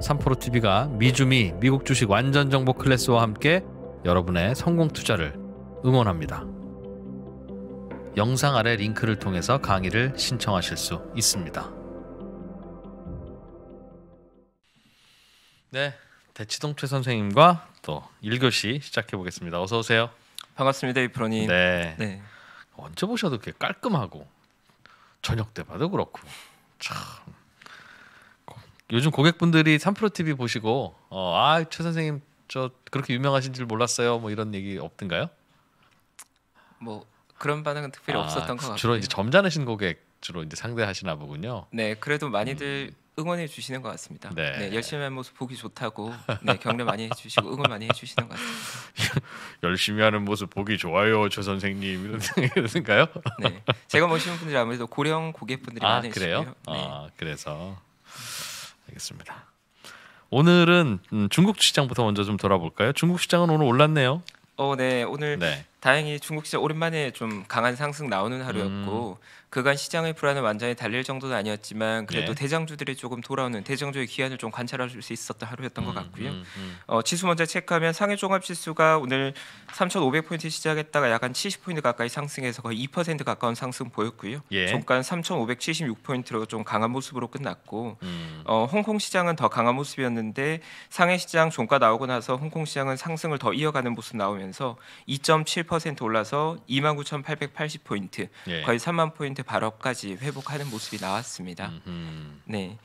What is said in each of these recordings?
삼프로TV가 미주미 미국 주식 완전 정보 클래스와 함께 여러분의 성공 투자를 응원합니다. 영상 아래 링크를 통해서 강의를 신청하실 수 있습니다. 네, 대치동최 선생님과 또 1교시 시작해 보겠습니다. 어서 오세요. 반갑습니다, 이프로님. 네. 네. 언제 보셔도 이렇게 깔끔하고 저녁 때봐도 그렇고 참 요즘 고객분들이 3프로 TV 보시고 어, 아최 선생님 저 그렇게 유명하신 줄 몰랐어요 뭐 이런 얘기 없던가요? 뭐 그런 반응은 특별히 아, 없었던 것 같아요. 주로 이제 점잖으신 고객 주로 이제 상대하시나 보군요. 네, 그래도 많이들 음. 응원해 주시는 것 같습니다. 네. 네 열심히 하는 모습 보기 좋다고 네, 격려 많이 해주시고 응원 많이 해주시는 것 같습니다. 열심히 하는 모습 보기 좋아요, 최 선생님 이런가요? 네, 제가 모시는 분들 아무래도 고령 고객분들이 아, 많으시고요. 그래요? 네. 아, 그래서 알겠습니다. 오늘은 음, 중국 시장부터 먼저 좀 돌아볼까요? 중국 시장은 오늘 올랐네요. 어, 네. 오늘 네. 다행히 중국 시장 오랜만에 좀 강한 상승 나오는 하루였고 음. 그간 시장의 불안을 완전히 달릴 정도는 아니었지만 그래도 예. 대장주들이 조금 돌아오는 대장주의 기한을 좀 관찰할 수 있었던 하루였던 음, 것 같고요. 음, 음, 어, 지수 먼저 체크하면 상해 종합 지수가 오늘 3,500포인트 시작했다가 약간 70포인트 가까이 상승해서 거의 2% 가까운 상승 보였고요. 예. 종가는 3,576포인트로 좀 강한 모습으로 끝났고 음. 어, 홍콩 시장은 더 강한 모습이었는데 상해 시장 종가 나오고 나서 홍콩 시장은 상승을 더 이어가는 모습 나오면서 2.7 1% 올라서 29,880포인트, 예. 거의 3만 포인트 발업까지 회복하는 모습이 나왔습니다. 음흠. 네.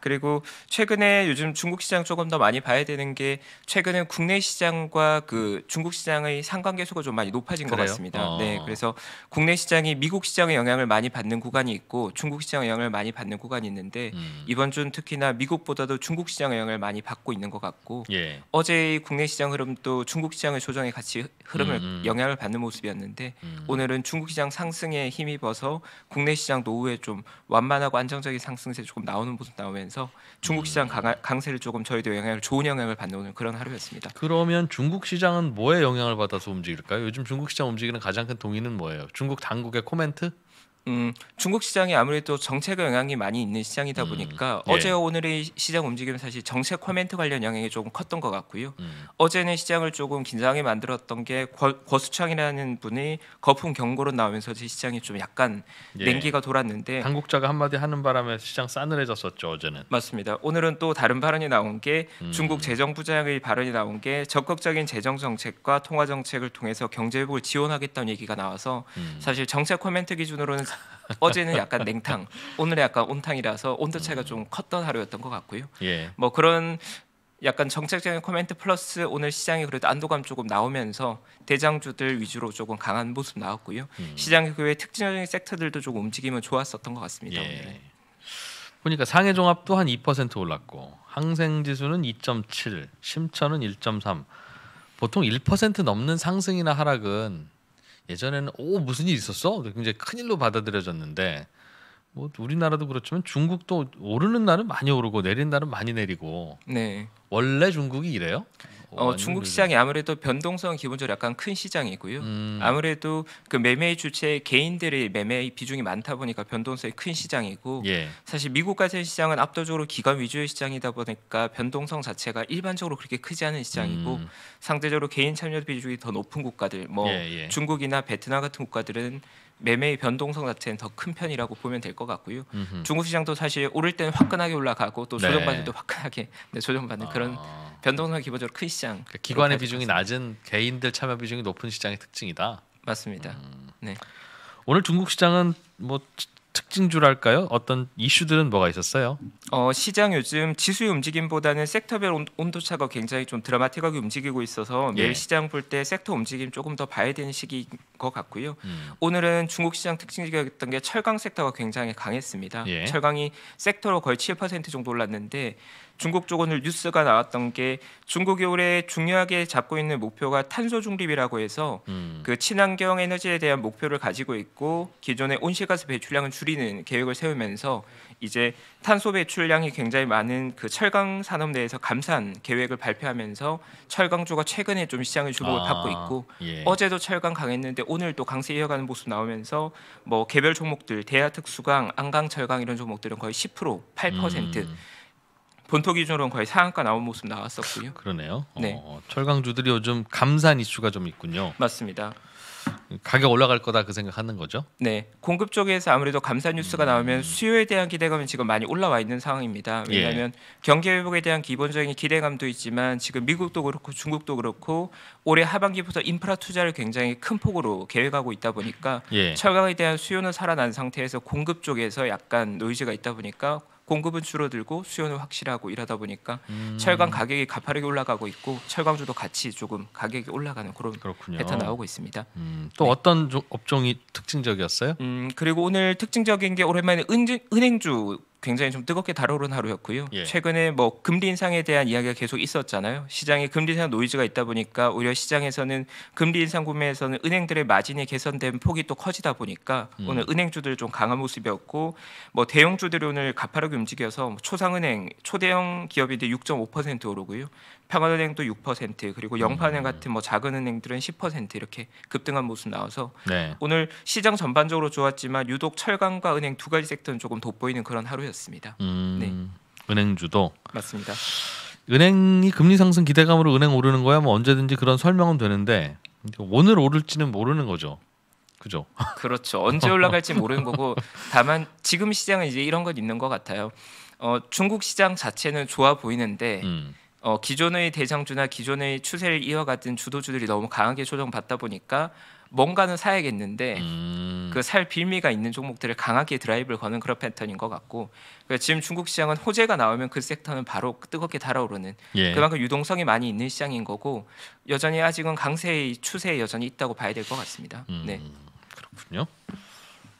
그리고 최근에 요즘 중국 시장 조금 더 많이 봐야 되는 게 최근에 국내 시장과 그 중국 시장의 상관계수가 좀 많이 높아진 그래요? 것 같습니다. 어. 네, 그래서 국내 시장이 미국 시장의 영향을 많이 받는 구간이 있고 중국 시장의 영향을 많이 받는 구간이 있는데 음. 이번 주는 특히나 미국보다도 중국 시장의 영향을 많이 받고 있는 것 같고 예. 어제의 국내 시장 흐름도 중국 시장의 조정에 같이 흐름을 음, 음. 영향을 받는 모습이었는데 음. 오늘은 중국 시장 상승에 힘입어서 국내 시장노후에좀 완만하고 안정적인 상승세 조금 나오는 모습 나오면 되면서 중국 시장 음. 강, 세를 조금 저희도 영향을 좋은 영향을 받는 그런 하루였습니다. 그러면 중국 시장은 뭐에 영향을 받아서 움직일까요? 요즘 중국 시장 움직이는 가장 큰 동인은 뭐예요? 중국 당국의 코멘트? 음, 중국 시장이 아무래도 정책의 영향이 많이 있는 시장이다 음, 보니까 음, 예. 어제 와 오늘의 시장 움직임은 사실 정책 코멘트 관련 영향이 조금 컸던 것 같고요. 음. 어제는 시장을 조금 긴장하게 만들었던 게거 수창이라는 분이 거품 경고로 나오면서 시장이 좀 약간 예. 냉기가 돌았는데 당국자가 한마디 하는 바람에 시장 싸늘해졌었죠 어제는. 맞습니다. 오늘은 또 다른 발언이 나온 게 음. 중국 재정부장의 발언이 나온 게 적극적인 재정 정책과 통화 정책을 통해서 경제 회복을 지원하겠다는 얘기가 나와서 음. 사실 정책 코멘트 기준으로는 어제는 약간 냉탕, 오늘은 약간 온탕이라서 온도 차이가 좀 컸던 하루였던 것 같고요. 예. 뭐 그런 약간 정책적인 코멘트 플러스 오늘 시장이 그래도 안도감 조금 나오면서 대장주들 위주로 조금 강한 모습 나왔고요. 음. 시장 그외 특징적인 섹터들도 조금 움직이면 좋았었던 것 같습니다. 예. 보니까 상해 종합도 한2% 올랐고 항생 지수는 2.7, 심천은 1.3. 보통 1% 넘는 상승이나 하락은 예전에는 오 무슨 일 있었어? 굉장히 큰 일로 받아들여졌는데 뭐 우리나라도 그렇지만 중국도 오르는 날은 많이 오르고 내린 날은 많이 내리고 네. 원래 중국이 이래요? 어, 중국 시장이 아무래도 변동성 기본적으로 약간 큰 시장이고요. 음. 아무래도 그 매매 주체 개인들의 매매 비중이 많다 보니까 변동성이 큰 시장이고 예. 사실 미국 같은 시장은 압도적으로 기관 위주의 시장이다 보니까 변동성 자체가 일반적으로 그렇게 크지 않은 시장이고 음. 상대적으로 개인 참여 비중이 더 높은 국가들 뭐 예, 예. 중국이나 베트남 같은 국가들은 매매의 변동성 자체는 더 큰 편이라고 보면 될 것 같고요. 음흠. 중국 시장도 사실 오를 때는 화끈하게 올라가고 또 네. 조정받을 때 네. 화끈하게 네, 조정받는 아. 그런 변동성 기본적으로 큰 시장. 그러니까 기관의 비중이 낮은 개인들 참여 비중이 높은 시장의 특징이다. 맞습니다. 음. 네. 오늘 중국 시장은 뭐특징줄알까요 어떤 이슈들은 뭐가 있었어요? 어, 시장 요즘 지수의 움직임보다는 섹터별 온도 차가 굉장히 좀 드라마틱하게 움직이고 있어서 매일 예. 시장 볼 때 섹터 움직임 조금 더 봐야 되는 시기인 것 같고요. 음. 오늘은 중국 시장 특징적이었던 게 철강 섹터가 굉장히 강했습니다. 예. 철강이 섹터로 거의 7% 정도 올랐는데 중국 쪽은 뉴스가 나왔던 게 중국이 올해 중요하게 잡고 있는 목표가 탄소 중립이라고 해서 음. 그 친환경 에너지에 대한 목표를 가지고 있고 기존의 온실가스 배출량을 줄이는 계획을 세우면서 이제 탄소 배출 수출량이 굉장히 많은 그 철강 산업 내에서 감산 계획을 발표하면서 철강주가 최근에 좀 시장의 주목을 아, 받고 있고 예. 어제도 철강 강했는데 오늘 또 강세 이어가는 모습 나오면서 뭐 개별 종목들 대하 특수강, 안강 철강 이런 종목들은 거의 10% 8% 음. 본토 기준으로는 거의 상한가 나온 모습 나왔었고요. 그러네요. 네. 어, 철강주들이 요즘 감산 이슈가 좀 있군요. 맞습니다. 가격 올라갈 거다 그 생각하는 거죠. 네, 공급 쪽에서 아무래도 감사 뉴스가 음. 나오면 수요에 대한 기대감이 지금 많이 올라와 있는 상황입니다. 예. 왜냐하면 예. 경기 회복에 대한 기본적인 기대감도 있지만 지금 미국도 그렇고 중국도 그렇고 올해 하반기부터 인프라 투자를 굉장히 큰 폭으로 계획하고 있다 보니까 예. 철강에 대한 수요는 살아난 상태에서 공급 쪽에서 약간 노이즈가 있다 보니까 공급은 줄어들고 수요는 확실하고 이러다 보니까 음. 철강 가격이 가파르게 올라가고 있고 철강주도 같이 조금 가격이 올라가는 그런 그렇군요. 패턴 나오고 있습니다. 음. 또 네. 어떤 조, 업종이 특징적이었어요? 음, 그리고 오늘 특징적인 게 오랜만에 은, 은행주 굉장히 좀 뜨겁게 다뤄오른 하루였고요. 예. 최근에 뭐 금리 인상에 대한 이야기가 계속 있었잖아요. 시장에 금리 인상 노이즈가 있다 보니까 오히려 시장에서는 금리 인상 구매에서는 은행들의 마진이 개선된 폭이 또 커지다 보니까 음. 오늘 은행주들 좀 강한 모습이었고 뭐대형주들 오늘 가파르게 움직여서 뭐 초상은행, 초대형 기업인데 6.5% 오르고요. 평화은행도 6% 그리고 음. 영파은행 같은 뭐 작은 은행들은 10% 이렇게 급등한 모습 나와서 네. 오늘 시장 전반적으로 좋았지만 유독 철강과 은행 두 가지 섹터는 조금 돋보이는 그런 하루였습니다. 음, 네. 은행 주도 맞습니다. 은행이 금리 상승 기대감으로 은행 오르는 거야 뭐 언제든지 그런 설명은 되는데 오늘 오를지는 모르는 거죠. 그죠? 그렇죠. 언제 올라갈지 모르는 거고 다만 지금 시장은 이제 이런 건 있는 것 같아요. 어, 중국 시장 자체는 좋아 보이는데 음. 어, 기존의 대장주나 기존의 추세를 이어갔던 주도주들이 너무 강하게 조정받다 보니까 뭔가는 사야겠는데 음. 그살 빌미가 있는 종목들을 강하게 드라이브를 거는 그런 패턴인 것 같고 그 지금 중국 시장은 호재가 나오면 그 섹터는 바로 뜨겁게 달아오르는 예. 그만큼 유동성이 많이 있는 시장인 거고 여전히 아직은 강세의 추세에 여전히 있다고 봐야 될 것 같습니다. 음. 네 그렇군요.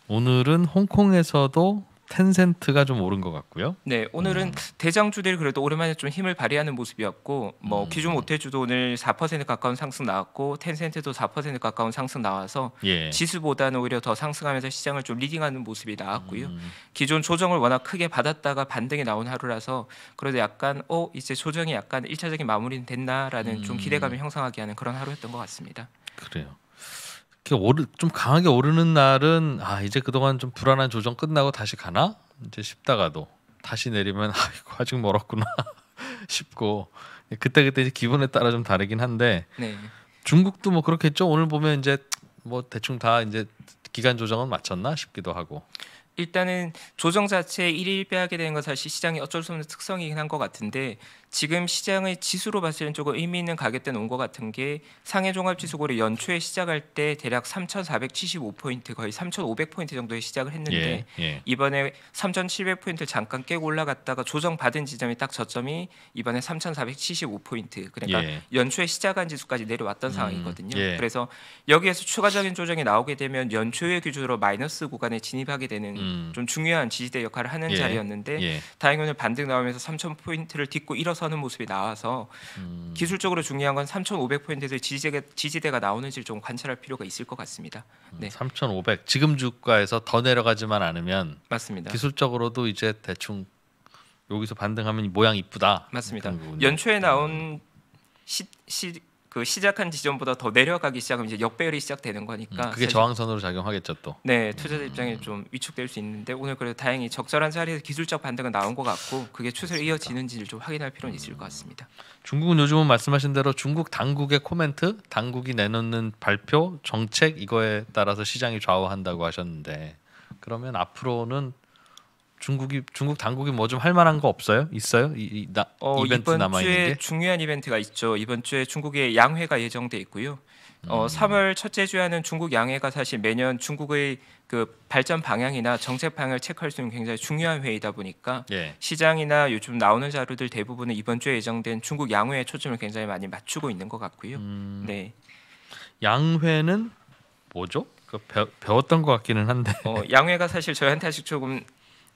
오늘은 홍콩에서도 텐센트가 좀 오른 것 같고요. 네, 오늘은 음. 대장주들이 그래도 오랜만에 좀 힘을 발휘하는 모습이었고 뭐 음. 기존 모태주도 오늘 4% 가까운 상승 나왔고 텐센트도 4% 가까운 상승 나와서 예. 지수보다는 오히려 더 상승하면서 시장을 좀 리딩하는 모습이 나왔고요. 음. 기존 조정을 워낙 크게 받았다가 반등이 나온 하루라서 그래도 약간 어 이제 조정이 약간 일차적인 마무리는 됐나라는 좀 음. 기대감을 형성하게 하는 그런 하루였던 것 같습니다. 그래요. 이렇게 오르 좀 강하게 오르는 날은 아 이제 그동안 좀 불안한 조정 끝나고 다시 가나 이제 싶다가도 다시 내리면 아이고 아직 멀었구나 싶고 그때 그때 이제 기분에 따라 좀 다르긴 한데 네. 중국도 뭐 그렇겠죠 오늘 보면 이제 뭐 대충 다 이제 기간 조정은 마쳤나 싶기도 하고 일단은 조정 자체에 일일배하게 되는 건 사실 시장의 어쩔 수 없는 특성이긴 한 것 같은데 지금 시장의 지수로 봤을 때는 조금 의미 있는 가격대는 온것 같은 게 상해 종합 지수 고를 연초에 시작할 때 대략 3,475포인트 거의 3,500포인트 정도에 시작을 했는데 예, 예. 이번에 3,700포인트 잠깐 깨고 올라갔다가 조정받은 지점이 딱 저점이 이번에 3,475포인트 그러니까 예. 연초에 시작한 지수까지 내려왔던 음, 상황이거든요. 예. 그래서 여기에서 추가적인 조정이 나오게 되면 연초의 기준으로 마이너스 구간에 진입하게 되는 음. 좀 중요한 지지대 역할을 하는 예. 자리였는데 예. 다행히 오늘 반등 나오면서 3,000포인트를 딛고 일어 서는 모습이 나와서 음. 기술적으로 중요한 건 3,500포인트에서 지지대가, 지지대가 나오는지를 좀 관찰할 필요가 있을 것 같습니다. 음, 네. 3,500 지금 주가에서 더 내려가지만 않으면 맞습니다. 기술적으로도 이제 대충 여기서 반등하면 모양 이쁘다. 맞습니다. 연초에 네. 나온 시, 시그 시작한 지점보다 더 내려가기 시작하면 이제 역배열이 시작되는 거니까 음, 그게 저항선으로 작용하겠죠 또. 네, 음. 투자자 입장에 좀 위축될 수 있는데 오늘 그래도 다행히 적절한 자리에서 기술적 반등은 나온 것 같고 그게 추세로 이어지는지를 좀 확인할 필요는 음. 있을 것 같습니다. 중국은 요즘은 말씀하신 대로 중국 당국의 코멘트, 당국이 내놓는 발표, 정책 이거에 따라서 시장이 좌우한다고 하셨는데 그러면 앞으로는 중국이 중국 당국이 뭐 좀 할 만한 거 없어요? 있어요? 이, 이 나, 어, 이벤트 남아 있는 게 중요한 이벤트가 있죠. 이번 주에 중국의 양회가 예정돼 있고요. 어, 음. 3월 첫째 주에 하는 중국 양회가 사실 매년 중국의 그 발전 방향이나 정책 방향을 체크할 수 있는 굉장히 중요한 회의다 보니까 예. 시장이나 요즘 나오는 자료들 대부분은 이번 주에 예정된 중국 양회에 초점을 굉장히 많이 맞추고 있는 것 같고요. 음. 네. 양회는 뭐죠? 그 배웠던 것 같기는 한데. 어, 양회가 사실 저희한테 사실 조금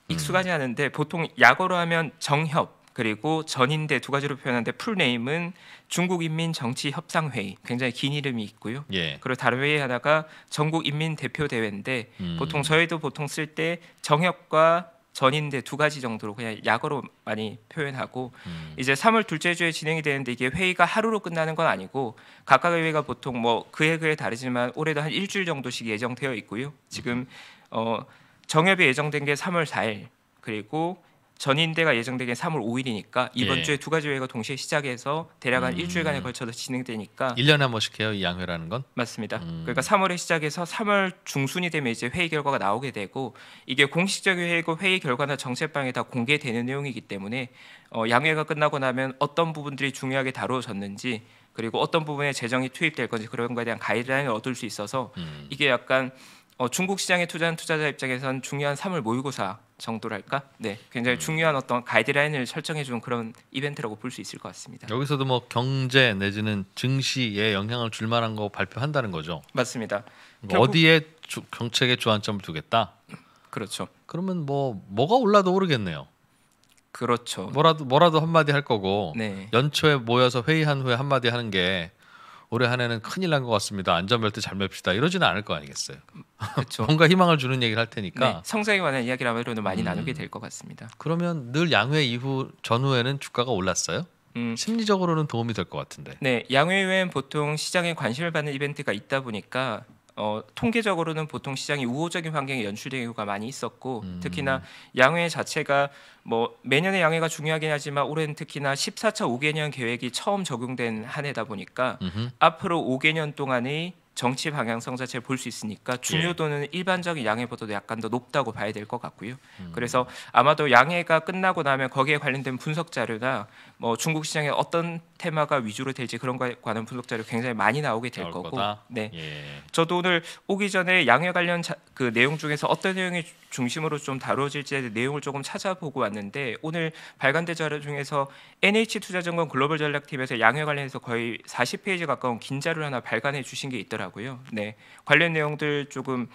익숙하지 않은데 보통 약어로 하면 정협 그리고 전인대 두 가지로 표현하는데 풀네임은 중국인민정치협상회의 굉장히 긴 이름이 있고요. 예. 그리고 다른 회의 하나가 전국인민대표대회인데 음. 보통 저희도 보통 쓸 때 정협과 전인대 두 가지 정도로 그냥 약어로 많이 표현하고 음. 이제 3월 둘째 주에 진행이 되는데 이게 회의가 하루로 끝나는 건 아니고 각각의 회의가 보통 뭐 그해 그해 다르지만 올해도 한 일주일 정도씩 예정되어 있고요. 지금 음. 어 정협이 예정된 게 3월 4일 그리고 전인대가 예정된 게 3월 5일이니까 이번 예. 주에 두 가지 회의가 동시에 시작해서 대략 한 음. 일주일간에 걸쳐서 진행되니까 1년에 한 번씩 해요 이 양회라는 건? 맞습니다. 음. 그러니까 3월에 시작해서 3월 중순이 되면 이제 회의 결과가 나오게 되고 이게 공식적 회의고 회의 결과나 정책방에 다 공개되는 내용이기 때문에 어, 양회가 끝나고 나면 어떤 부분들이 중요하게 다루어졌는지 그리고 어떤 부분에 재정이 투입될 건지 그런 거에 대한 가이드라인을 얻을 수 있어서 음. 이게 약간 어, 중국 시장에 투자한 투자자 입장에선 중요한 3월 모의고사 정도랄까? 네, 굉장히 음. 중요한 어떤 가이드라인을 설정해준 그런 이벤트라고 볼 수 있을 것 같습니다. 여기서도 뭐 경제 내지는 증시에 영향을 줄 만한 거 발표한다는 거죠. 맞습니다. 뭐 어디에 주, 정책의 주안점을 두겠다. 그렇죠. 그러면 뭐 뭐가 올라도 오르겠네요. 그렇죠. 뭐라도 뭐라도 한마디 할 거고 네. 연초에 모여서 회의한 후에 한마디 하는 게 올해 한 해는 큰일 난 것 같습니다. 안전벨트 잘 맵시다. 이러지는 않을 거 아니겠어요. 그렇죠. 뭔가 희망을 주는 얘기를 할 테니까 네, 성장에 관한 이야기를 아무래도 많이 음. 나누게 될 것 같습니다. 그러면 늘 양회 이후 전후에는 주가가 올랐어요? 음. 심리적으로는 도움이 될 것 같은데. 네, 양회 외엔 보통 시장에 관심을 받는 이벤트가 있다 보니까 어, 통계적으로는 보통 시장이 우호적인 환경에 연출된는 경우가 많이 있었고 음. 특히나 양회 자체가 뭐 매년의 양회가 중요하긴 하지만 올해는 특히나 14차 5개년 계획이 처음 적용된 한 해다 보니까 음흠. 앞으로 5개년 동안의 정치 방향성 자체를 볼 수 있으니까 예. 중요도는 예. 일반적인 양해보다도 약간 더 높다고 봐야 될 것 같고요. 음. 그래서 아마도 양해가 끝나고 나면 거기에 관련된 분석 자료나 뭐 중국 시장에 어떤 테마가 위주로 될지 그런 거에 관한 분석 자료 굉장히 많이 나오게 될 거고. 거다? 네. 예. 저도 오늘 오기 전에 양해 관련 자, 그 내용 중에서 어떤 내용이 중심으로 좀다루어질지 내용을 조금 찾아보고 왔는데 오늘 발간된 자료 중에서 NH 투자증권 글로벌 전략팀에서 양해 관련해서 거의 40페이지 가까운 긴 자료 하나 발간해 주신 게 있더라고요. 네. 관련 내용들 조금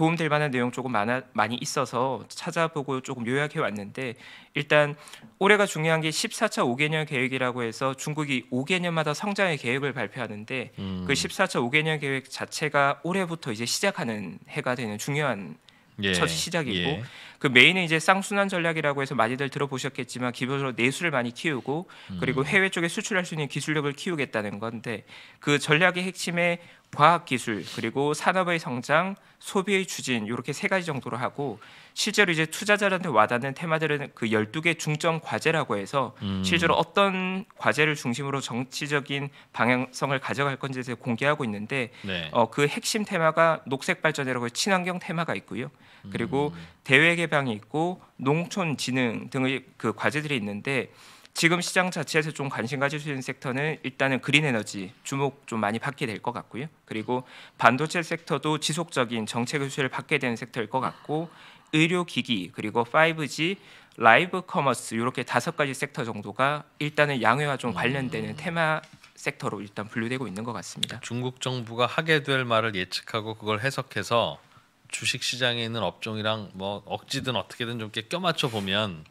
도움될 만한 내용 조금 많아, 많이 있어서 찾아보고 조금 요약해 왔는데 일단 올해가 중요한 게 14차 5개년 계획이라고 해서 중국이 5개년마다 성장의 계획을 발표하는데 음. 그 14차 5개년 계획 자체가 올해부터 이제 시작하는 해가 되는 중요한 예. 첫 시작이고 예. 그 메인은 이제 쌍순환 전략이라고 해서 많이들 들어보셨겠지만 기본적으로 내수를 많이 키우고 음. 그리고 해외 쪽에 수출할 수 있는 기술력을 키우겠다는 건데 그 전략의 핵심에 과학 기술 그리고 산업의 성장, 소비의 추진 이렇게 세 가지 정도로 하고 실제로 이제 투자자들한테 와닿는 테마들은 그 열두 개 중점 과제라고 해서 음. 실제로 어떤 과제를 중심으로 정치적인 방향성을 가져갈 건지에 대해 공개하고 있는데 네. 어, 그 핵심 테마가 녹색 발전이라고 친환경 테마가 있고요. 그리고 음. 대외 개발 재개방이 있고 농촌 진흥 등의 그 과제들이 있는데 지금 시장 자체에서 좀 관심 가질 수 있는 섹터는 일단은 그린 에너지 주목 좀 많이 받게 될 것 같고요. 그리고 반도체 섹터도 지속적인 정책 의수를 받게 되는 섹터일 것 같고 의료 기기 그리고 5G 라이브 커머스 이렇게 다섯 가지 섹터 정도가 일단은 양회와 좀 관련되는 음. 테마 섹터로 일단 분류되고 있는 것 같습니다. 중국 정부가 하게 될 말을 예측하고 그걸 해석해서 주식 시장에 있는 업종이랑 뭐 억지든 어떻게든 좀꽤 껴맞춰 보면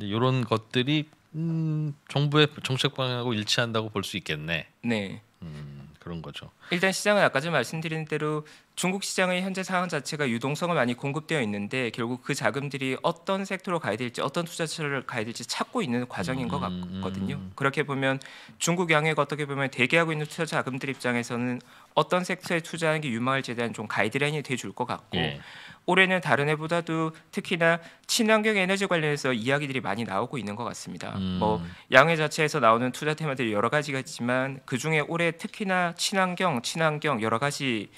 이런 것들이 음, 정부의 정책 방향하고 일치한다고 볼 수 있겠네. 네. 음, 그런 거죠. 일단 시장은 아까 좀 말씀드린 대로 중국 시장의 현재 상황 자체가 유동성을 많이 공급되어 있는데 결국 그 자금들이 어떤 섹터로 가야 될지 어떤 투자처를 가야 될지 찾고 있는 과정인 음, 것 음, 같거든요. 음. 그렇게 보면 중국 양해가 어떻게 보면 대기하고 있는 투자 자금들 입장에서는 어떤 섹터에 투자하는 게 유망할지에 대한 좀 가이드라인이 돼 줄 것 같고 예. 올해는 다른 해보다도 특히나 친환경 에너지 관련해서 이야기들이 많이 나오고 있는 것 같습니다. 음. 뭐 양회 자체에서 나오는 투자 테마들이 여러 가지가 있지만 그 중에 올해 특히나 친환경, 친환경 여러 가지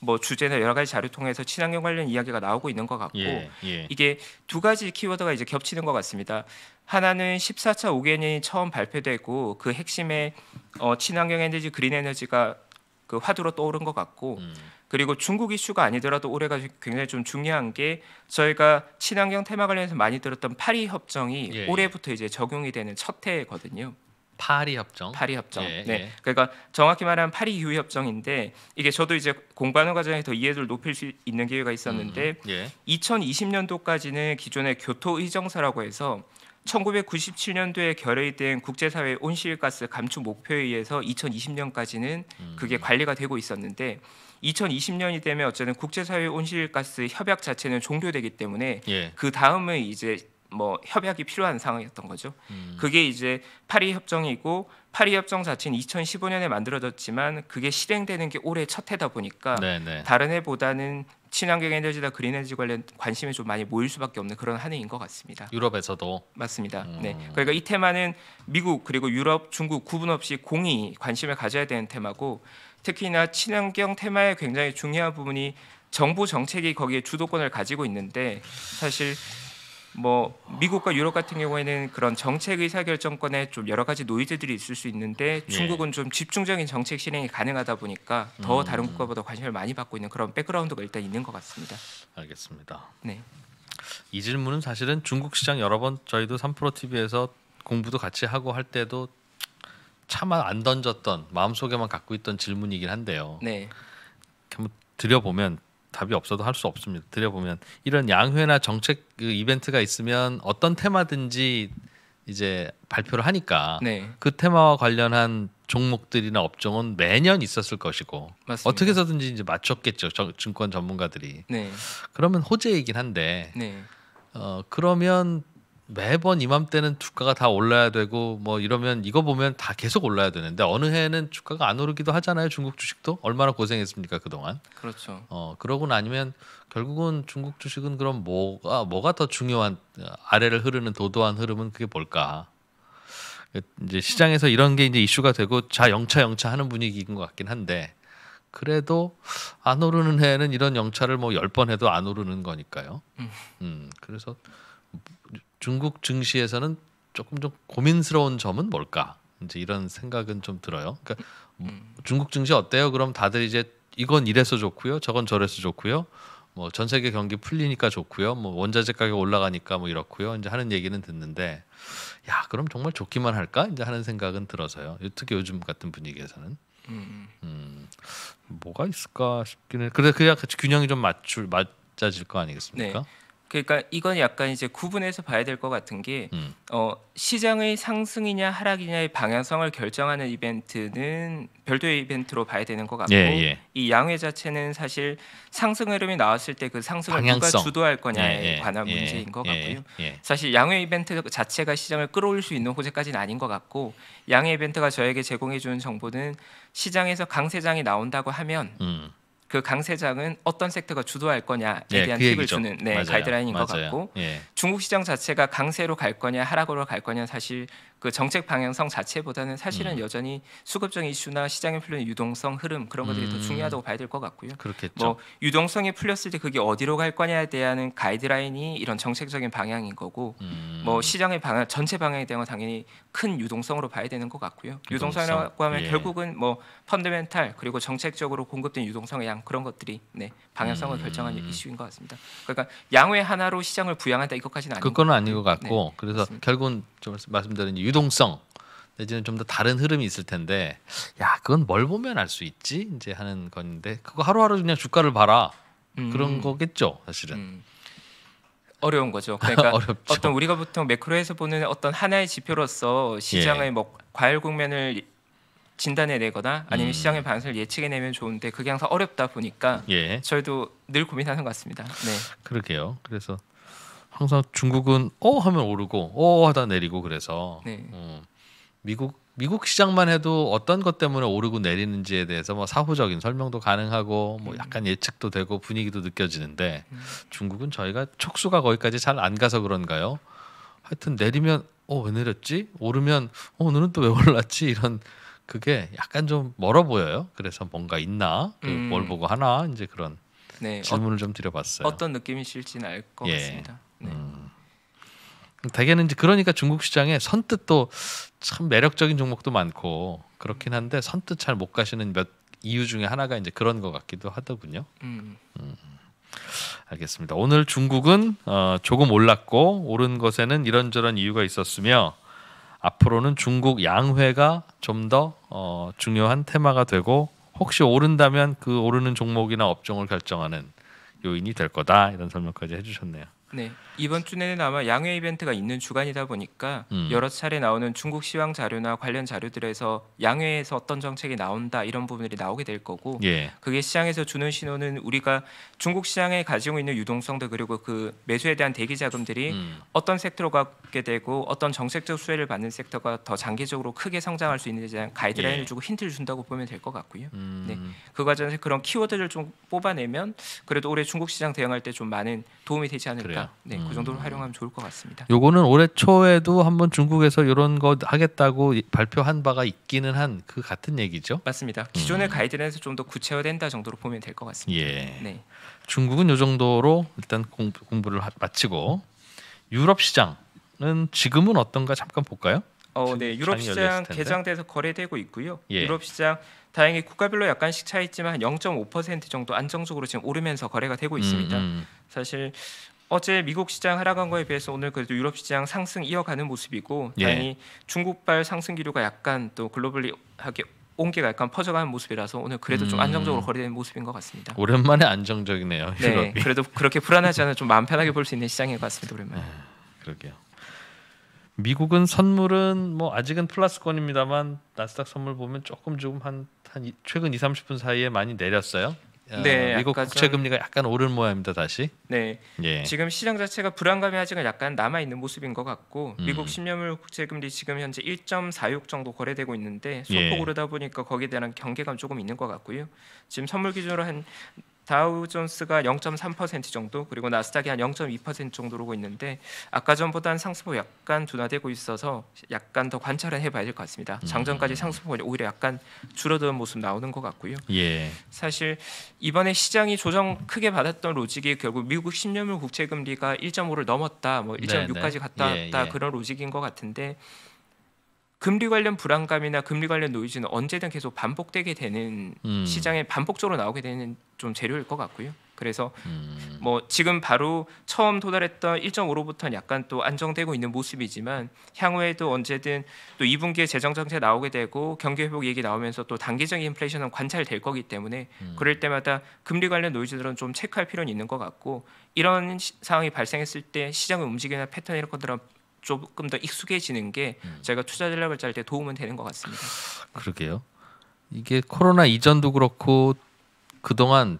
뭐 주제나 여러 가지 자료 통해서 친환경 관련 이야기가 나오고 있는 것 같고 예, 예. 이게 두 가지 키워드가 이제 겹치는 것 같습니다. 하나는 14차 5개년이 처음 발표되고 그 핵심에 어, 친환경 에너지, 그린 에너지가 그 화두로 떠오른 것 같고 음. 그리고 중국 이슈가 아니더라도 올해가 굉장히 좀 중요한 게 저희가 친환경 테마 관련해서 많이 들었던 파리 협정이 예, 예. 올해부터 예. 이제 적용이 되는 첫 해거든요. 파리 협정. 파리 협정. 예, 네. 예. 그러니까 정확히 말하면 파리 기후 협정인데 이게 저도 이제 공부하는 과정에 더 이해를 높일 수 있는 기회가 있었는데 음, 예. 2020년도까지는 기존의 교토 의정서라고 해서 1997년도에 결의된 국제사회 온실가스 감축 목표에 의해서 2020년까지는 그게 음. 관리가 되고 있었는데 2020년이 되면 어쨌든 국제사회 온실가스 협약 자체는 종료되기 때문에 예. 그 다음은 이제 뭐 협약이 필요한 상황이었던 거죠. 음. 그게 이제 파리 협정이고 파리 협정 자체는 2015년에 만들어졌지만 그게 실행되는 게 올해 첫 해다 보니까 네네. 네. 다른 해보다는 친환경 에너지나 그린 에너지 관련 관심이 좀 많이 모일 수밖에 없는 그런 한 해인 것 같습니다. 유럽에서도 맞습니다. 음. 네, 그러니까 이 테마는 미국 그리고 유럽, 중국 구분 없이 공이 관심을 가져야 되는 테마고 특히나 친환경 테마의 굉장히 중요한 부분이 정부 정책이 거기에 주도권을 가지고 있는데 사실 뭐 미국과 유럽 같은 경우에는 그런 정책 의사결정권에 좀 여러 가지 노이즈들이 있을 수 있는데 예. 중국은 좀 집중적인 정책 실행이 가능하다 보니까 더 음. 다른 국가보다 관심을 많이 받고 있는 그런 백그라운드가 일단 있는 것 같습니다. 알겠습니다. 네. 이 질문은 사실은 중국 시장 여러 번 저희도 3프로 TV에서 공부도 같이 하고 할 때도 차마 안 던졌던 마음속에만 갖고 있던 질문이긴 한데요. 네. 한번 드려보면 답이 없어도 할 수 없습니다. 드려보면 이런 양회나 정책 그 이벤트가 있으면 어떤 테마든지 이제 발표를 하니까 네. 그 테마와 관련한 종목들이나 업종은 매년 있었을 것이고 맞습니다. 어떻게 해서든지 이제 맞췄겠죠 저, 증권 전문가들이 네. 그러면 호재이긴 한데 네. 어, 그러면 매번 이맘때는 주가가 다 올라야 되고 뭐 이러면 이거 보면 다 계속 올라야 되는데 어느 해는 주가가 안 오르기도 하잖아요. 중국 주식도 얼마나 고생했습니까 그동안. 그렇죠. 어 그러고 나면 결국은 중국 주식은 그럼 뭐가 뭐가 더 중요한 아래를 흐르는 도도한 흐름은 그게 뭘까? 이제 시장에서 이런 게 이제 이슈가 되고 자 영차 영차 하는 분위기인 것 같긴 한데 그래도 안 오르는 해는 이런 영차를 뭐 열 번 해도 안 오르는 거니까요. 음, 음 그래서 중국 증시에서는 조금 좀 고민스러운 점은 뭘까? 이제 이런 생각은 좀 들어요. 그러니까 뭐 음. 중국 증시 어때요? 그럼 다들 이제 이건 이래서 좋고요, 저건 저래서 좋고요. 뭐 전 세계 경기 풀리니까 좋고요. 뭐 원자재 가격 올라가니까 뭐 이렇고요. 이제 하는 얘기는 듣는데 야 그럼 정말 좋기만 할까? 이제 하는 생각은 들어서요. 특히 요즘 같은 분위기에서는. 음. 음. 음 뭐가 있을까 싶기는 그래 그냥 같이 균형이 좀 맞출 맞아질 거 아니겠습니까? 네. 그러니까 이건 약간 이제 구분해서 봐야 될 것 같은 게 음. 어, 시장의 상승이냐 하락이냐의 방향성을 결정하는 이벤트는 별도의 이벤트로 봐야 되는 것 같고 예, 예. 이 양회 자체는 사실 상승 흐름이 나왔을 때 그 상승을 방향성. 누가 주도할 거냐에 예, 예. 관한 예, 문제인 것 예, 같고요. 사실 양회 이벤트 자체가 시장을 끌어올 수 있는 호재까지는 아닌 것 같고 양회 이벤트가 저에게 제공해 주는 정보는 시장에서 강세장이 나온다고 하면 음. 그 강세장은 어떤 섹터가 주도할 거냐에 예, 대한 그 팁을 얘기죠. 주는 네, 가이드라인인 맞아요. 것 같고 예. 중국 시장 자체가 강세로 갈 거냐 하락으로 갈 거냐 사실 그 정책 방향성 자체보다는 사실은 음. 여전히 수급적 이슈나 시장에 풀리는 유동성 흐름 그런 것들이 음. 더 중요하다고 봐야 될 것 같고요. 그렇겠죠. 뭐 유동성이 풀렸을 때 그게 어디로 갈 거냐에 대한 가이드라인이 이런 정책적인 방향인 거고 음. 뭐 시장의 방향 전체 방향에 대한 건 당연히 큰 유동성으로 봐야 되는 것 같고요. 유동성이라고 하면 예. 결국은 뭐 펀드멘탈 그리고 정책적으로 공급된 유동성의 양 그런 것들이 네, 방향성을 결정하는 음. 이슈인 것 같습니다. 그러니까 양회 하나로 시장을 부양한다 이것까지는 아니고 그건 아닌 것 같고 네. 그래서 결국은 좀 말씀드린 유 유동성 내지는 좀 더 다른 흐름이 있을 텐데 야 그건 뭘 보면 알 수 있지 이제 하는 건데 그거 하루하루 그냥 주가를 봐라 음. 그런 거겠죠 사실은 음. 어려운 거죠. 그러니까 어떤 우리가 보통 매크로에서 보는 어떤 하나의 지표로서 시장의 예. 뭐 과열 국면을 진단해내거나 아니면 음. 시장의 반응을 예측해내면 좋은데 그게 항상 어렵다 보니까 예. 저희도 늘 고민하는 것 같습니다. 네. 그러게요. 그래서 항상 중국은 어 하면 오르고 어 하다 내리고 그래서 네. 음, 미국 미국 시장만 해도 어떤 것 때문에 오르고 내리는지에 대해서 뭐 사후적인 설명도 가능하고 뭐 음. 약간 예측도 되고 분위기도 느껴지는데 음. 중국은 저희가 촉수가 거기까지 잘 안 가서 그런가요? 하여튼 내리면 어 왜 내렸지? 오르면 어 오늘은 또 왜 올랐지? 이런 그게 약간 좀 멀어 보여요. 그래서 뭔가 있나? 그 음. 뭘 보고 하나? 이제 그런 네. 어, 질문을 어, 좀 드려봤어요. 어떤 느낌이실지는 알것 예. 같습니다. 네. 음. 대개는 이제 그러니까 중국 시장에 선뜻 또 참 매력적인 종목도 많고 그렇긴 한데 선뜻 잘 못 가시는 몇 이유 중에 하나가 이제 그런 것 같기도 하더군요. 음. 음. 알겠습니다. 오늘 중국은 어, 조금 올랐고 오른 것에는 이런저런 이유가 있었으며 앞으로는 중국 양회가 좀 더 어, 중요한 테마가 되고 혹시 오른다면 그 오르는 종목이나 업종을 결정하는 요인이 될 거다 이런 설명까지 해주셨네요. 네. 이번 주 내는 아마 양회 이벤트가 있는 주간이다 보니까 음. 여러 차례 나오는 중국 시황 자료나 관련 자료들에서 양회에서 어떤 정책이 나온다 이런 부분들이 나오게 될 거고 예. 그게 시장에서 주는 신호는 우리가 중국 시장에 가지고 있는 유동성도 그리고 그 매수에 대한 대기 자금들이 음. 어떤 섹터로 가게 되고 어떤 정책적 수혜를 받는 섹터가 더 장기적으로 크게 성장할 수 있는지에 대한 가이드라인을 예. 주고 힌트를 준다고 보면 될 것 같고요. 음. 네. 그 과정에서 그런 키워드를 좀 뽑아내면 그래도 올해 중국 시장 대응할 때 좀 많은 도움이 되지 않을까 그래요. 네, 그 정도로 음. 활용하면 좋을 것 같습니다. 요거는 올해 초에도 한번 중국에서 이런 거 하겠다고 발표한 바가 있기는 한 그 같은 얘기죠. 맞습니다. 기존의 음. 가이드라인에서 좀 더 구체화된다 정도로 보면 될 것 같습니다. 예. 네. 중국은 요 정도로 일단 공부, 를 마치고 유럽 시장은 지금은 어떤가 잠깐 볼까요? 어, 네. 유럽 시장 개장돼서 거래되고 있고요. 예. 유럽 시장 다행히 국가별로 약간씩 차이 있지만 0.5% 정도 안정적으로 지금 오르면서 거래가 되고 있습니다. 음, 음. 사실 어제 미국 시장 하락한 거에 비해서 오늘 그래도 유럽 시장 상승 이어가는 모습이고 예. 다행히 중국발 상승 기류가 약간 또 글로벌하게 온기가 약간 퍼져가는 모습이라서 오늘 그래도 음. 좀 안정적으로 거래되는 모습인 것 같습니다. 오랜만에 안정적이네요. 네, 유럽이. 그래도 그렇게 불안하지 않은 좀 마음 편하게 볼 수 있는 시장인 것 같습니다. 오랜만에. 네, 그러게요. 미국은 선물은 뭐 아직은 플러스권입니다만 나스닥 선물 보면 조금 조금 한, 한 최근 2, 30분 사이에 많이 내렸어요. 어, 네, 미국 국채 금리가 약간 오른 모양입니다 다시. 네. 예. 지금 시장 자체가 불안감이 아직 약간 남아 있는 모습인 것 같고 음. 미국 10년물 국채 금리 지금 현재 1.46 정도 거래되고 있는데 소폭 예. 오르다 보니까 거기에 대한 경계감 조금 있는 것 같고요. 지금 선물 기준으로 한 다우존스가 0.3% 정도 그리고 나스닥이 한 0.2% 정도 오고 있는데 아까 전보다는 상승폭 약간 둔화되고 있어서 약간 더 관찰을 해봐야 될 것 같습니다. 음. 장전까지 상승폭이 오히려 약간 줄어드는 모습 나오는 것 같고요. 예. 사실 이번에 시장이 조정 크게 받았던 로직이 결국 미국 10년물 국채 금리가 1.5를 넘었다, 뭐 1.6까지 갔다 예, 왔다 예, 예. 그런 로직인 것 같은데 금리 관련 불안감이나 금리 관련 노이즈는 언제든 계속 반복되게 되는 음. 시장에 반복적으로 나오게 되는 좀 재료일 것 같고요. 그래서 음. 뭐 지금 바로 처음 도달했던 1.5로부터는 약간 또 안정되고 있는 모습이지만 향후에도 언제든 또 2분기에 재정 정책 나오게 되고 경기 회복 얘기 나오면서 또 단기적인 인플레이션은 관찰될 거기 때문에 음. 그럴 때마다 금리 관련 노이즈들은 좀 체크할 필요는 있는 것 같고 이런 시, 상황이 발생했을 때 시장의 움직이나 패턴 이런 것들은 조금 더 익숙해지는 게 음. 제가 투자 전략을 짤 때 도움은 되는 것 같습니다. 그러게요. 이게 코로나 이전도 그렇고 그동안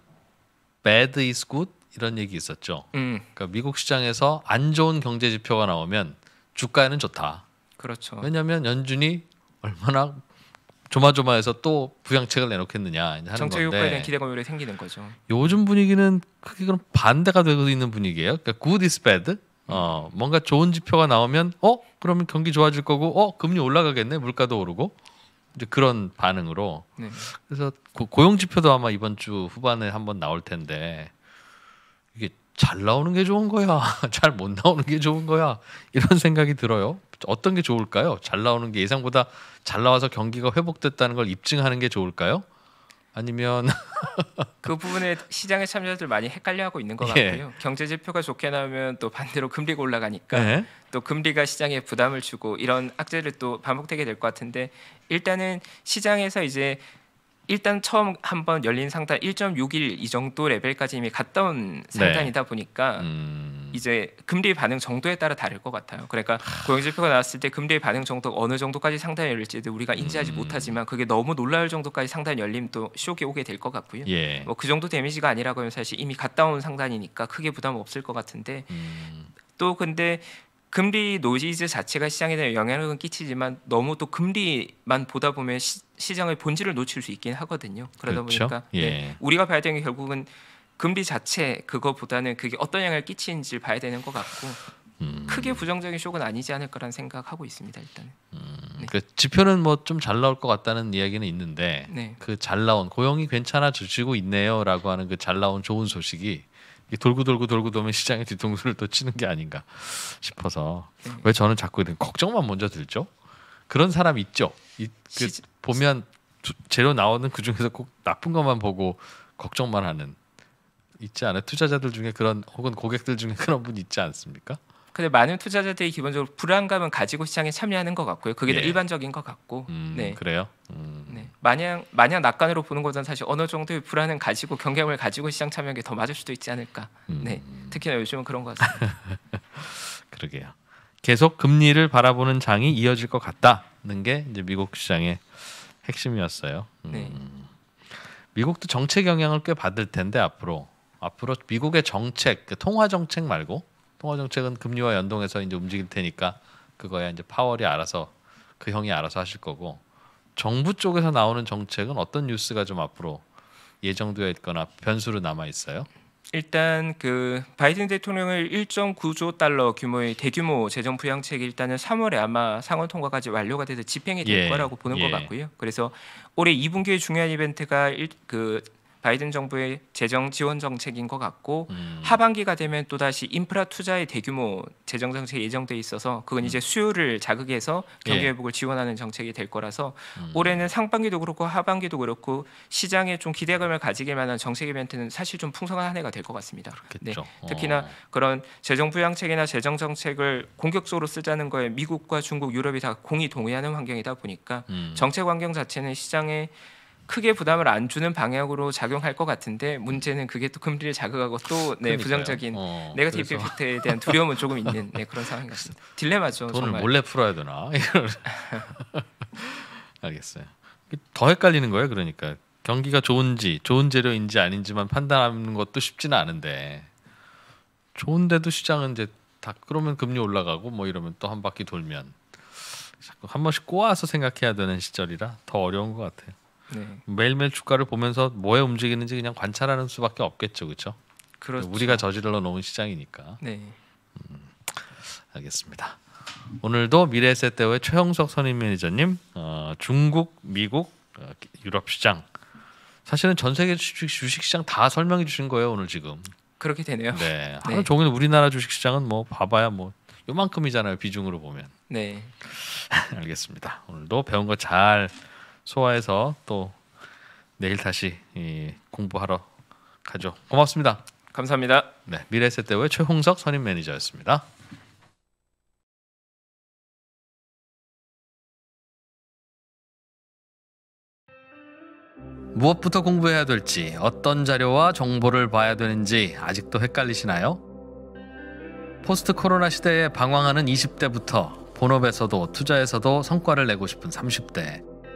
bad is good 이런 얘기 있었죠. 음. 그러니까 미국 시장에서 안 좋은 경제 지표가 나오면 주가에는 좋다. 그렇죠. 왜냐하면 연준이 얼마나 조마조마해서 또 부양책을 내놓겠느냐 하는 정책 효과에 대한 기대감 오 생기는 거죠. 요즘 분위기는 크게 그럼 반대가 되고 있는 분위기예요. 그러니까 good is bad, 어, 뭔가 좋은 지표가 나오면 어 그러면 경기 좋아질 거고 어 금리 올라가겠네 물가도 오르고 이제 그런 반응으로 네. 그래서 고, 용 지표도 아마 이번 주 후반에 한번 나올 텐데 이게 잘 나오는 게 좋은 거야 잘 못 나오는 게 좋은 거야 이런 생각이 들어요 어떤 게 좋을까요 잘 나오는 게 예상보다 잘 나와서 경기가 회복됐다는 걸 입증하는 게 좋을까요 아니면 그 부분에 시장의 참여자들 많이 헷갈려하고 있는 것 같고요. 예. 경제 지표가 좋게 나오면 또 반대로 금리가 올라가니까 예. 또 금리가 시장에 부담을 주고 이런 악재를 또 반복되게 될 것 같은데 일단은 시장에서 이제 일단 처음 한번 열린 상단 1.61 이 정도 레벨까지 이미 갔다 온 상단이다 네. 보니까 음... 이제 금리 반응 정도에 따라 다를 것 같아요. 그러니까 고용지표가 나왔을 때 금리 반응 정도 어느 정도까지 상단이 열릴지도 우리가 인지하지 음... 못하지만 그게 너무 놀라울 정도까지 상단 열림 또 쇼크 오게 될 것 같고요. 예. 뭐그 정도 데미지가 아니라고 하면 사실 이미 갔다 온 상단이니까 크게 부담 없을 것 같은데 음... 또 근데 금리 노이즈 자체가 시장에 대한 영향을 끼치지만 너무 또 금리만 보다 보면 시, 장의 본질을 놓칠 수 있긴 하거든요. 그러다 그렇죠? 보니까 네, 예. 네, 우리가 봐야 되는 게 결국은 금리 자체 그거보다는 그게 어떤 영향을 끼치는지 를 봐야 되는 것 같고 음. 크게 부정적인 쇼는 아니지 않을까라는 생각하고 있습니다. 일단은. 음. 네. 그러니까 지표는 뭐 좀 잘 나올 것 같다는 이야기는 있는데 네. 그잘 나온 고용이 괜찮아주시고 있네요라고 하는 그 잘 나온 좋은 소식이 이게 돌고 돌고 돌고 돌면 시장의 뒤통수를 또 치는 게 아닌가 싶어서 네. 왜 저는 자꾸 걱정만 먼저 들죠? 그런 사람 있죠. 이, 그 보면 재료 나오는 그 중에서 꼭 나쁜 것만 보고 걱정만 하는 있지 않아요? 투자자들 중에 그런 혹은 고객들 중에 그런 분 있지 않습니까? 근데 많은 투자자들이 기본적으로 불안감은 가지고 시장에 참여하는 것 같고요. 그게 예. 일반적인 것 같고. 음, 네. 그래요. 네. 음. 네. 마냥 마냥 낙관으로 보는 것은 사실 어느 정도의 불안은 가지고 경쟁을 가지고 시장 참여하는 게더 맞을 수도 있지 않을까. 음. 네. 특히나 요즘은 그런 것 같습니다. 그러게요. 계속 금리를 바라보는 장이 이어질 것 같다는 게 이제 미국 시장의 핵심이었어요. 음. 네. 미국도 정책 영향을 꽤 받을 텐데 앞으로 앞으로 미국의 정책, 그 통화 정책 말고 통화 정책은 금리와 연동해서 이제 움직일 테니까 그거야 이제 파월이 알아서 그 형이 알아서 하실 거고 정부 쪽에서 나오는 정책은 어떤 뉴스가 좀 앞으로 예정되어 있거나 변수로 남아 있어요? 일단 그 바이든 대통령을 1.9조 달러 규모의 대규모 재정 부양책 일단은 3월에 아마 상원 통과까지 완료가 돼서 집행이 될 예, 거라고 보는 예. 것 같고요. 그래서 올해 2분기의 중요한 이벤트가 일, 그 바이든 정부의 재정 지원 정책인 것 같고 음. 하반기가 되면 또 다시 인프라 투자의 대규모 재정 정책 예정돼 있어서 그건 음. 이제 수요를 자극해서 경기 회복을 예. 지원하는 정책이 될 거라서 음. 올해는 상반기도 그렇고 하반기도 그렇고 시장에 좀 기대감을 가지게 만한 정책 이벤트는 사실 좀 풍성한 한 해가 될 것 같습니다. 그렇겠죠. 네, 어. 특히나 그런 재정 부양책이나 재정 정책을 공격적으로 쓰자는 거에 미국과 중국, 유럽이 다 공이 동의하는 환경이다 보니까 음. 정책 환경 자체는 시장에 크게 부담을 안 주는 방향으로 작용할 것 같은데 문제는 그게 또 금리를 자극하고 또 네, 부정적인 어, 네거티브 이펙트에 대한 두려움은 조금 있는 네, 그런 상황인 것 같습니다. 딜레마죠. 돈을 정말. 몰래 풀어야 되나? 알겠어요. 더 헷갈리는 거예요. 그러니까 경기가 좋은지 좋은 재료인지 아닌지만 판단하는 것도 쉽지는 않은데 좋은데도 시장은 이제 다 그러면 금리 올라가고 뭐 이러면 또 한 바퀴 돌면 자꾸 한 번씩 꼬아서 생각해야 되는 시절이라 더 어려운 것 같아요. 네. 매일매일 주가를 보면서 뭐에 움직이는지 그냥 관찰하는 수밖에 없겠죠, 그렇죠? 그렇죠. 우리가 저질러 놓은 시장이니까. 네. 음, 알겠습니다. 오늘도 미래세대의 최영석 선임 매니저님, 어, 중국, 미국, 어, 유럽 시장. 사실은 전 세계 주식 시장 다 설명해 주신 거예요 오늘 지금. 그렇게 되네요. 네, 네. 하루 네. 종일 우리나라 주식 시장은 뭐 봐봐야 뭐 요만큼이잖아요 비중으로 보면. 네. 알겠습니다. 오늘도 배운 거잘 소화해서 또 내일 다시 공부하러 가죠. 고맙습니다. 감사합니다. 네, 미래세대의 최홍석 선임 매니저였습니다. 무엇부터 공부해야 될지, 어떤 자료와 정보를 봐야 되는지 아직도 헷갈리시나요? 포스트 코로나 시대에 방황하는 20대부터 본업에서도 투자에서도 성과를 내고 싶은 30대